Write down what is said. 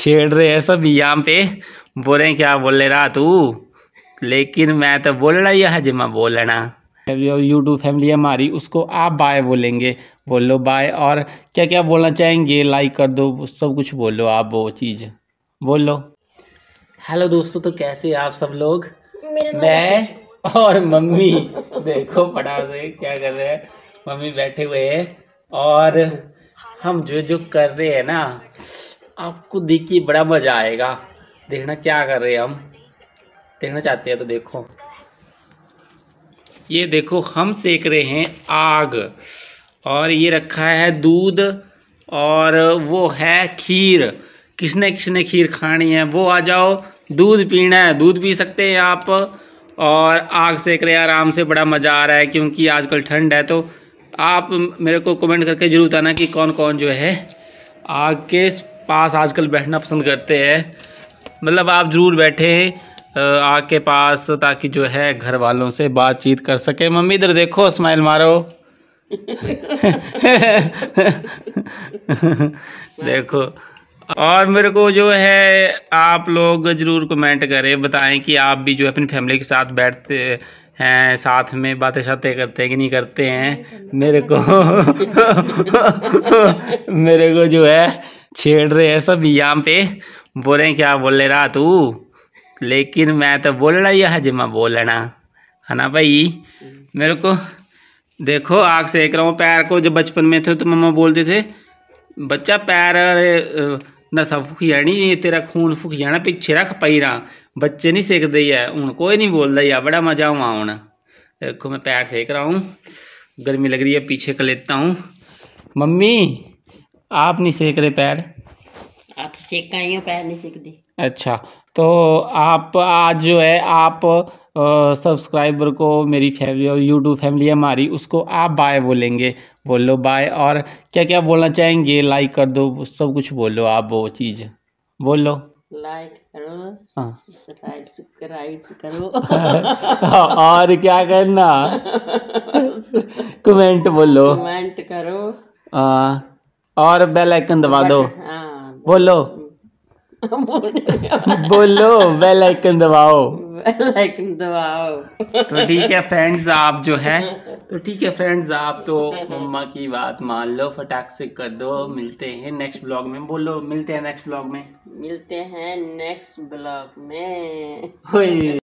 छेड़ रहे हैं सब यहाँ पे बोले क्या बोल ले रहा तू लेकिन मैं तो बोल रहा यह जिमा बोलना यूट्यूब फैमिली हमारी उसको आप बाय बोलेंगे बोलो बाय और क्या क्या बोलना चाहेंगे लाइक कर दो सब कुछ बोलो आप वो चीज़ बोलो हेलो दोस्तों तो कैसे आप सब लोग मैं और मम्मी देखो पढ़ा से क्या कर रहे हैं मम्मी बैठे हुए हैं और हम जो जो कर रहे हैं ना आपको देखिए बड़ा मज़ा आएगा देखना क्या कर रहे हैं हम देखना चाहते हैं तो देखो ये देखो हम सेक रहे हैं आग और ये रखा है दूध और वो है खीर किसने किसने खीर खानी है वो आ जाओ दूध पीना है दूध पी सकते हैं आप और आग सेक रहे हैं आराम से बड़ा मज़ा आ रहा है क्योंकि आजकल ठंड है तो आप मेरे को कमेंट करके ज़रूर बताना कि कौन कौन जो है आग के पास आजकल बैठना पसंद करते हैं मतलब आप ज़रूर बैठे आके पास ताकि जो है घर वालों से बातचीत कर सके मम्मी इधर देखो स्माइल मारो देखो और मेरे को जो है आप लोग ज़रूर कमेंट करें बताएं कि आप भी जो है अपनी फैमिली के साथ बैठते हैं साथ में बातें शातें करते हैं कि नहीं करते हैं मेरे को मेरे को जो है छेड़ रहे हैं सब यहाँ पे बोले क्या बोल रहा तू लेकिन मैं तो बोल रहा यह जिम्मा बोलना है ना भाई मेरे को देखो आग सेक रहा हूँ पैर को जब बचपन में थे तो मम्मा बोलते थे बच्चा पैर नशा फूक जानी तेरा खून फूक जाना पीछे रख पाई रहा बच्चे नहीं सेकते है हूँ कोई नहीं बोलता यार बड़ा मजा हुआ हूँ देखो मैं पैर सेक रहा हूँ गर्मी लग रही है पीछे कर लेता हूँ मम्मी आप नहीं सेक रहे पैर आप तो सेक आई हो पैर नहीं सेकती अच्छा तो आप आज जो है आप सब्सक्राइबर को मेरी फैमिली और यूट्यूब फैमिली हमारी उसको आप बाय बोलेंगे बोलो बाय और क्या क्या बोलना चाहेंगे लाइक कर दो सब कुछ बोलो आप वो चीज़ बोलो लाइक करो सब्सक्राइब हाँ। करो हाँ, और क्या करना कमेंट बोलो कमेंट करो आ, हाँ। और बेल आइकन हाँ, दबा दो बोलो बोलो बेल आइकन दबाओ आइकन दबाओ तो ठीक है फ्रेंड्स आप जो है तो ठीक है फ्रेंड्स आप तो मम्मा की बात मान लो फटाक से कर दो मिलते हैं नेक्स्ट ब्लॉग में बोलो मिलते हैं नेक्स्ट ब्लॉग में मिलते हैं नेक्स्ट ब्लॉग में